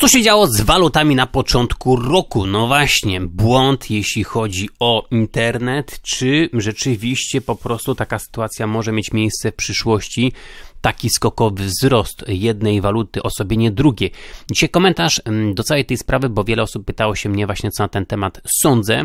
Co się działo z walutami na początku roku? No właśnie, błąd jeśli chodzi o internet, czy rzeczywiście po prostu taka sytuacja może mieć miejsce w przyszłości? taki skokowy wzrost jednej waluty, osobienie drugiej. Dzisiaj komentarz mm, do całej tej sprawy, bo wiele osób pytało się mnie właśnie, co na ten temat sądzę.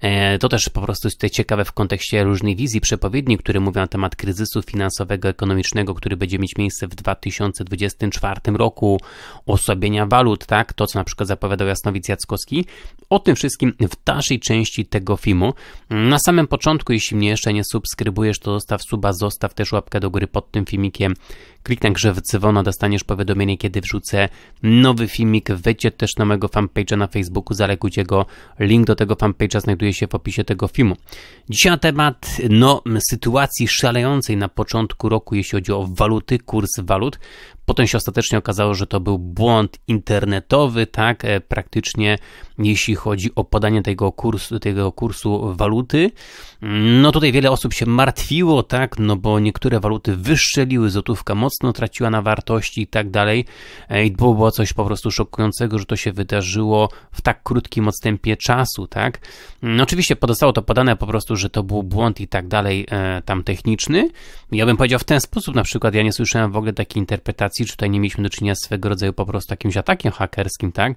E, to też po prostu jest tutaj ciekawe w kontekście różnych wizji przepowiedni, które mówią na temat kryzysu finansowego, ekonomicznego, który będzie mieć miejsce w 2024 roku, osłabienia walut, tak? To, co na przykład zapowiadał Jasnowic Jackowski. O tym wszystkim w dalszej części tego filmu. Na samym początku, jeśli mnie jeszcze nie subskrybujesz, to zostaw suba, zostaw też łapkę do góry pod tym filmikiem, Kliknij grze w dzwona, dostaniesz powiadomienie, kiedy wrzucę nowy filmik. Wejdźcie też na mojego fanpage'a na Facebooku, zalegujcie go. Link do tego fanpage'a znajduje się w opisie tego filmu. Dzisiaj na temat no, sytuacji szalejącej na początku roku, jeśli chodzi o waluty, kurs walut. Potem się ostatecznie okazało, że to był błąd internetowy, tak, e, praktycznie jeśli chodzi o podanie tego kursu, tego kursu waluty. No tutaj wiele osób się martwiło, tak, no bo niektóre waluty wyszczeliły, złotówka mocno traciła na wartości i tak dalej. E, I było coś po prostu szokującego, że to się wydarzyło w tak krótkim odstępie czasu, tak. No, oczywiście pozostało to podane po prostu, że to był błąd i tak dalej, e, tam techniczny. Ja bym powiedział w ten sposób, na przykład ja nie słyszałem w ogóle takiej interpretacji czy tutaj nie mieliśmy do czynienia z swego rodzaju po prostu jakimś atakiem hakerskim, tak?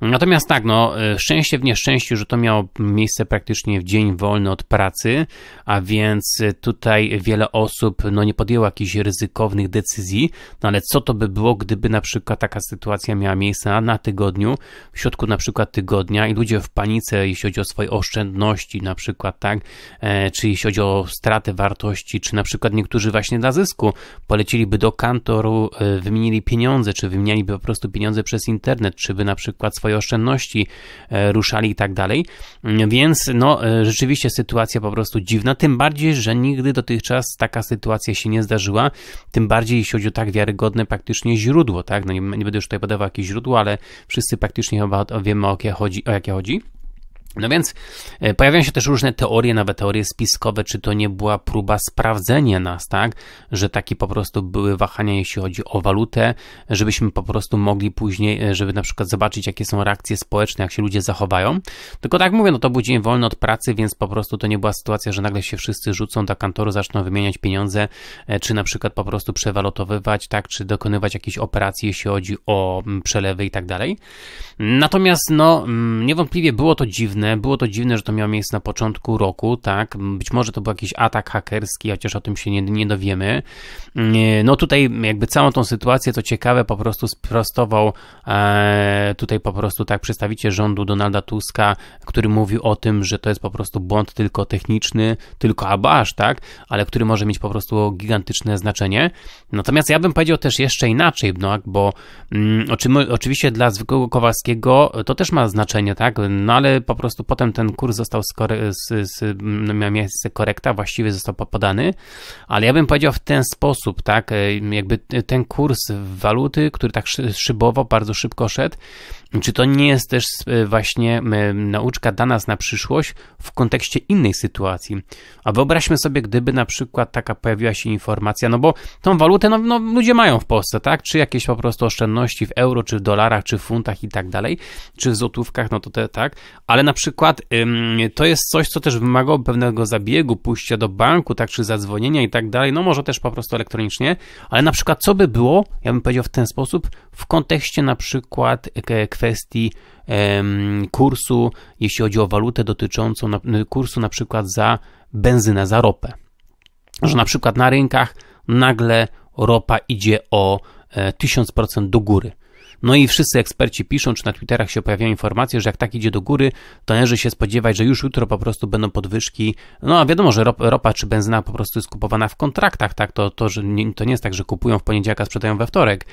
Natomiast tak, no, e, szczęście w nieszczęściu, że to miało miejsce praktycznie w dzień wolny od pracy, a więc e, tutaj wiele osób, no, nie podjęło jakichś ryzykownych decyzji, no, ale co to by było, gdyby na przykład taka sytuacja miała miejsce na, na tygodniu, w środku na przykład tygodnia i ludzie w panice, jeśli chodzi o swoje oszczędności na przykład, tak, e, czy jeśli chodzi o stratę wartości, czy na przykład niektórzy właśnie dla zysku poleciliby do kantoru e, wymienili pieniądze, czy wymienialiby po prostu pieniądze przez internet, czy by na przykład swoje oszczędności e, ruszali i tak dalej. Więc no, e, rzeczywiście sytuacja po prostu dziwna, tym bardziej, że nigdy dotychczas taka sytuacja się nie zdarzyła, tym bardziej jeśli chodzi o tak wiarygodne praktycznie źródło, tak? No nie, nie będę już tutaj podawał jakieś źródło, ale wszyscy praktycznie chyba wiemy o jakie chodzi. O jakie chodzi. No więc e, pojawiają się też różne teorie, nawet teorie spiskowe, czy to nie była próba sprawdzenia nas, tak? Że takie po prostu były wahania, jeśli chodzi o walutę, żebyśmy po prostu mogli później, e, żeby na przykład zobaczyć, jakie są reakcje społeczne, jak się ludzie zachowają. Tylko tak mówię, no to był dzień wolny od pracy, więc po prostu to nie była sytuacja, że nagle się wszyscy rzucą do kantoru, zaczną wymieniać pieniądze, e, czy na przykład po prostu przewalutowywać, tak? Czy dokonywać jakiejś operacji, jeśli chodzi o mm, przelewy i tak dalej. Natomiast, no, mm, niewątpliwie było to dziwne, dziwne, było to dziwne, że to miało miejsce na początku roku, tak, być może to był jakiś atak hakerski, chociaż o tym się nie, nie dowiemy. Mm, no tutaj jakby całą tą sytuację, to ciekawe, po prostu sprostował e, tutaj po prostu tak przedstawiciel rządu Donalda Tuska, który mówił o tym, że to jest po prostu błąd tylko techniczny, tylko albo aż, tak, ale który może mieć po prostu gigantyczne znaczenie. Natomiast ja bym powiedział też jeszcze inaczej, no, bo mm, oczywiście dla zwykłego Kowalskiego to też ma znaczenie, tak, no ale po prostu prostu potem ten kurs został, skore, z, z, no, miał miejsce korekta, właściwie został podany, ale ja bym powiedział w ten sposób, tak, e, jakby ten kurs waluty, który tak szybowo, bardzo szybko szedł, czy to nie jest też e, właśnie nauczka dla nas na przyszłość w kontekście innej sytuacji? A wyobraźmy sobie, gdyby na przykład taka pojawiła się informacja, no bo tą walutę no, no ludzie mają w Polsce, tak? Czy jakieś po prostu oszczędności w euro, czy w dolarach, czy w funtach i tak dalej, czy w złotówkach, no to te, tak? Ale na przykład to jest coś, co też wymagało pewnego zabiegu, pójścia do banku, tak, czy zadzwonienia i tak dalej, no może też po prostu elektronicznie, ale na przykład co by było, ja bym powiedział w ten sposób, w kontekście na przykład kwestii kursu, jeśli chodzi o walutę dotyczącą kursu na przykład za benzynę, za ropę. Że na przykład na rynkach nagle ropa idzie o 1000% e, do góry. No i wszyscy eksperci piszą, czy na Twitterach się pojawiają informacje, że jak tak idzie do góry, to należy się spodziewać, że już jutro po prostu będą podwyżki. No a wiadomo, że ropa czy benzyna po prostu jest kupowana w kontraktach, tak? To, to, że nie, to nie jest tak, że kupują w poniedziałek, a sprzedają we wtorek.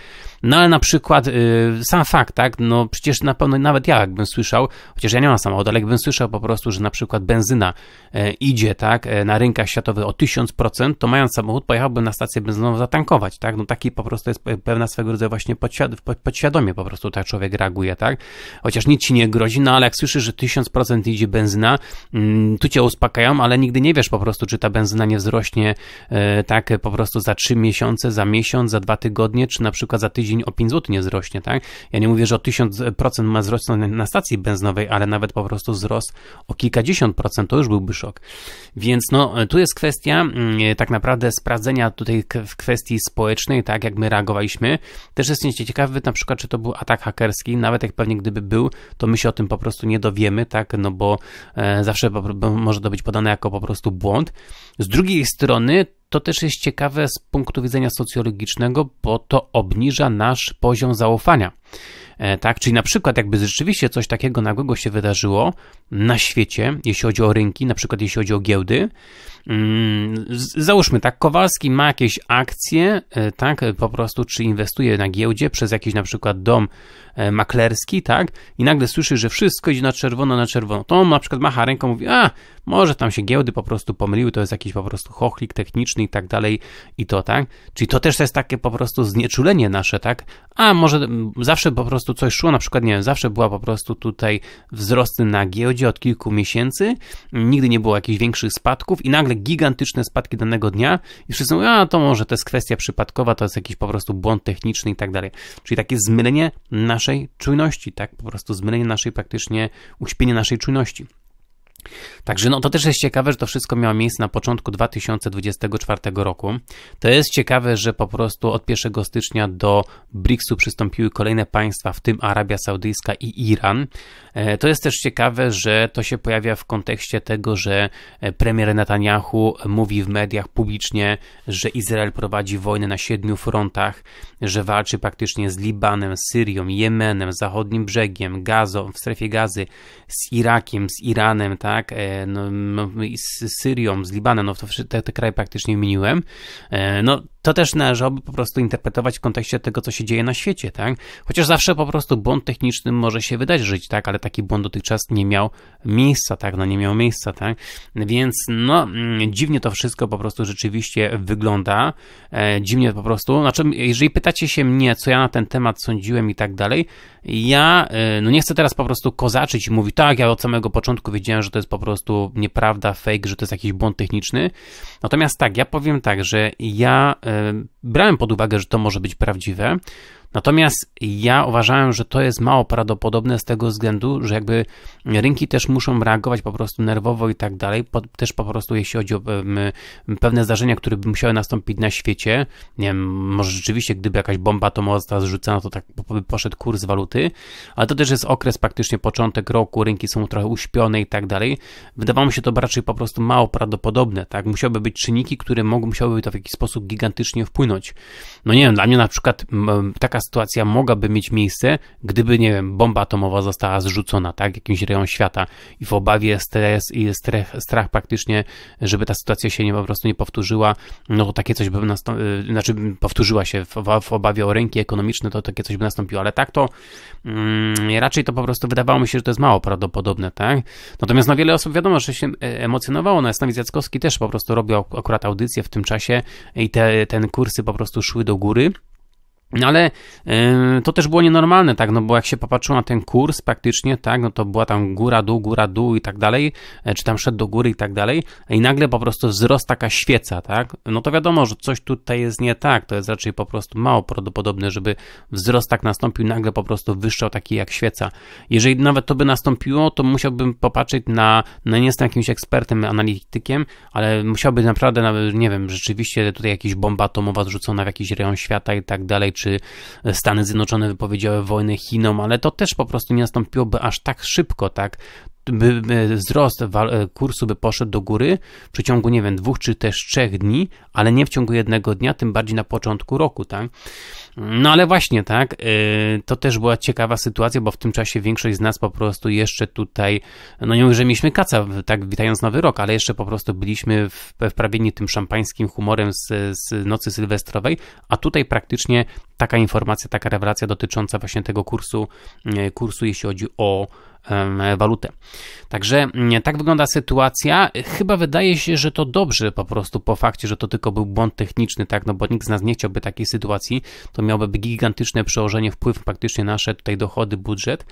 No ale na przykład yy, sam fakt, tak? No przecież na pewno nawet ja jakbym słyszał, chociaż ja nie mam samochodu, ale jakbym słyszał po prostu, że na przykład benzyna yy, idzie, tak? Yy, na rynkach światowych o 1000%, to mając samochód pojechałbym na stację benzynową zatankować, tak? No taki po prostu jest pewna swego rodzaju właśnie podświad podświadomość po prostu tak człowiek reaguje, tak? Chociaż nic ci nie grozi, no ale jak słyszysz, że 1000% idzie benzyna, mm, tu cię uspokają, ale nigdy nie wiesz po prostu, czy ta benzyna nie wzrośnie e, tak po prostu za 3 miesiące, za miesiąc, za dwa tygodnie, czy na przykład za tydzień o 5 zł nie wzrośnie, tak? Ja nie mówię, że o 1000% ma wzrosnąć na stacji benzynowej, ale nawet po prostu wzrost o kilkadziesiąt procent, to już byłby szok. Więc no, tu jest kwestia mm, tak naprawdę sprawdzenia tutaj w kwestii społecznej, tak jak my reagowaliśmy. Też jest ciekawy na przykład, czy czy to był atak hakerski. Nawet jak pewnie gdyby był, to my się o tym po prostu nie dowiemy, tak, no bo e, zawsze może to być podane jako po prostu błąd. Z drugiej strony to też jest ciekawe z punktu widzenia socjologicznego, bo to obniża nasz poziom zaufania. E, tak? Czyli na przykład jakby rzeczywiście coś takiego nagłego się wydarzyło na świecie, jeśli chodzi o rynki, na przykład jeśli chodzi o giełdy, mm, załóżmy tak, Kowalski ma jakieś akcje, e, tak, po prostu czy inwestuje na giełdzie przez jakiś na przykład dom e, maklerski, tak, i nagle słyszy, że wszystko idzie na czerwono, na czerwono, to on na przykład macha ręką, mówi, a, może tam się giełdy po prostu pomyliły, to jest jakiś po prostu chochlik techniczny i tak dalej i to, tak, czyli to też jest takie po prostu znieczulenie nasze, tak, a może zawsze zawsze po prostu coś szło, na przykład, nie wiem, zawsze była po prostu tutaj wzrosty na giełdzie od kilku miesięcy, nigdy nie było jakichś większych spadków i nagle gigantyczne spadki danego dnia i wszyscy mówią, a to może to jest kwestia przypadkowa, to jest jakiś po prostu błąd techniczny i tak dalej. Czyli takie zmylenie naszej czujności, tak, po prostu zmylenie naszej praktycznie, uśpienie naszej czujności. Także no to też jest ciekawe, że to wszystko miało miejsce na początku 2024 roku. To jest ciekawe, że po prostu od 1 stycznia do BRICS-u przystąpiły kolejne państwa, w tym Arabia Saudyjska i Iran. E, to jest też ciekawe, że to się pojawia w kontekście tego, że e, premier Netanyahu mówi w mediach publicznie, że Izrael prowadzi wojnę na siedmiu frontach, że walczy praktycznie z Libanem, Syrią, Jemenem, Zachodnim Brzegiem, Gazą, w strefie gazy, z Irakiem, z Iranem, tak, e, no, no, z Syrią, z Libanem, no to te, te kraje praktycznie wymieniłem, e, no to też należałoby po prostu interpretować w kontekście tego, co się dzieje na świecie, tak? Chociaż zawsze po prostu błąd techniczny może się wydać żyć, tak? Ale taki błąd dotychczas nie miał miejsca, tak? No nie miał miejsca, tak? Więc no mm, dziwnie to wszystko po prostu rzeczywiście wygląda, e, dziwnie po prostu, znaczy jeżeli pytacie się mnie, co ja na ten temat sądziłem i tak dalej, ja e, no nie chcę teraz po prostu kozaczyć i mówić, tak, ja od samego początku wiedziałem, że to jest po prostu prostu nieprawda, fake, że to jest jakiś błąd techniczny. Natomiast tak, ja powiem tak, że ja e, brałem pod uwagę, że to może być prawdziwe, Natomiast ja uważałem, że to jest mało prawdopodobne z tego względu, że jakby rynki też muszą reagować po prostu nerwowo i tak dalej, po, też po prostu jeśli chodzi o pewne zdarzenia, które by musiały nastąpić na świecie, nie wiem, może rzeczywiście gdyby jakaś bomba atomowa została zrzucona, to tak by poszedł kurs waluty, ale to też jest okres praktycznie początek roku, rynki są trochę uśpione i tak dalej. Wydawało mi się to raczej po prostu mało prawdopodobne, tak? Musiałyby być czynniki, które mogą, musiałyby to w jakiś sposób gigantycznie wpłynąć. No nie wiem, dla mnie na przykład taka taka sytuacja mogłaby mieć miejsce, gdyby, nie wiem, bomba atomowa została zrzucona, tak, jakimś rejon świata i w obawie, stres i strach, strach praktycznie, żeby ta sytuacja się nie, po prostu nie powtórzyła, no to takie coś by nastąpiło, y, znaczy powtórzyła się w, w, obawie o rynki ekonomiczne, to takie coś by nastąpiło, ale tak to mm, raczej to po prostu wydawało mi się, że to jest mało prawdopodobne, tak. Natomiast na no, wiele osób wiadomo, że się e, emocjonowało, no Jasnowic Jackowski też po prostu robił akurat audycję w tym czasie i te, ten kursy po prostu szły do góry. No ale y, to też było nienormalne, tak, no bo jak się popatrzyło na ten kurs praktycznie, tak, no to była tam góra, dół, góra, dół i tak dalej, e, czy tam szedł do góry i tak dalej i nagle po prostu wzrost taka świeca, tak, no to wiadomo, że coś tutaj jest nie tak, to jest raczej po prostu mało prawdopodobne, żeby wzrost tak nastąpił, nagle po prostu wyższał taki jak świeca. Jeżeli nawet to by nastąpiło, to musiałbym popatrzeć na, no nie jestem jakimś ekspertem, analitykiem, ale musiałby naprawdę, nawet, nie wiem, rzeczywiście tutaj jakaś bomba atomowa zrzucona w jakiś rejon świata i tak dalej, czy Stany Zjednoczone wypowiedziały wojnę Chinom, ale to też po prostu nie nastąpiłoby aż tak szybko, tak? by, by wzrost e, kursu by poszedł do góry w przeciągu, nie wiem, dwóch czy też trzech dni, ale nie w ciągu jednego dnia, tym bardziej na początku roku, tak? No ale właśnie, tak, e, to też była ciekawa sytuacja, bo w tym czasie większość z nas po prostu jeszcze tutaj, no nie mówię, że mieliśmy kaca, tak witając nowy rok, ale jeszcze po prostu byliśmy wprawieni tym szampańskim humorem z, z nocy sylwestrowej, a tutaj praktycznie taka informacja, taka rewelacja dotycząca właśnie tego kursu, e, kursu jeśli chodzi o walutę. Także mm, tak wygląda sytuacja. Chyba wydaje się, że to dobrze po prostu po fakcie, że to tylko był błąd techniczny, tak, no bo nikt z nas nie chciałby takiej sytuacji. To miałoby gigantyczne przełożenie, wpływ praktycznie nasze tutaj dochody, budżet.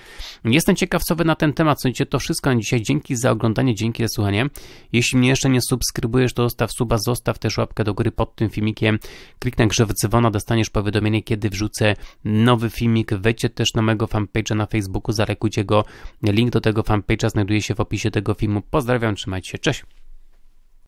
Jestem ciekaw, co wy na ten temat sądzicie. To wszystko na dzisiaj. Dzięki za oglądanie, dzięki za słuchanie. Jeśli mnie jeszcze nie subskrybujesz, to zostaw suba, zostaw też łapkę do góry pod tym filmikiem. Kliknij w dzwona, dostaniesz powiadomienie, kiedy wrzucę nowy filmik. Wejdźcie też na mojego fanpage'a na Facebooku, zarekujcie go Link do tego fanpage'a znajduje się w opisie tego filmu. Pozdrawiam, trzymajcie się, cześć!